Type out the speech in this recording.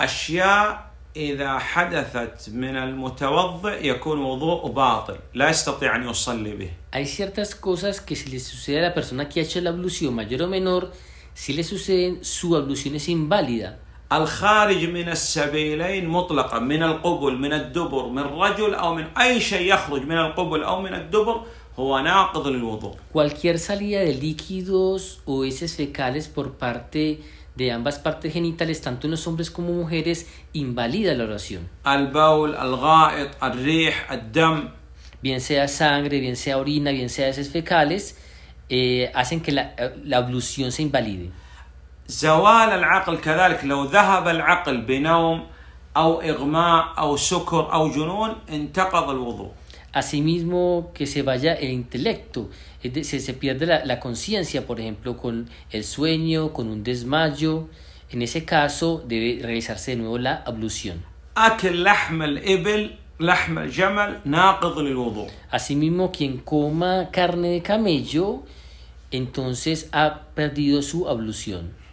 أشياء إذا حدثت من المتوضئ يكون وضوء باطل لا يستطيع أن يصلي به Hay ciertas cosas que si le sucede a la persona que ha hecho la ablución mayor o menor, si le suceden, su ablución es inválida. الخارج من السبيلين مطلقا من القبل من الدبر من رجل أو من أي شيء يخرج من القبل أو من الدبر هو ناقض للوضوء. Cualquier salida de líquidos o heces fecales por parte de ambas partes genitales, tanto en los hombres como mujeres, invalida la oración. Bien sea sangre, bien sea orina, bien sea heces fecales, eh, hacen que la, eh, la ablución se invalide. كذلك لو ذهب العقل بنوم سكر جنون انتقض الوضوء Asimismo, que se vaya el intelecto, se pierde la, la conciencia, por ejemplo, con el sueño, con un desmayo. En ese caso, debe realizarse de nuevo la ablución. Asimismo, quien coma carne de camello, entonces ha perdido su ablución.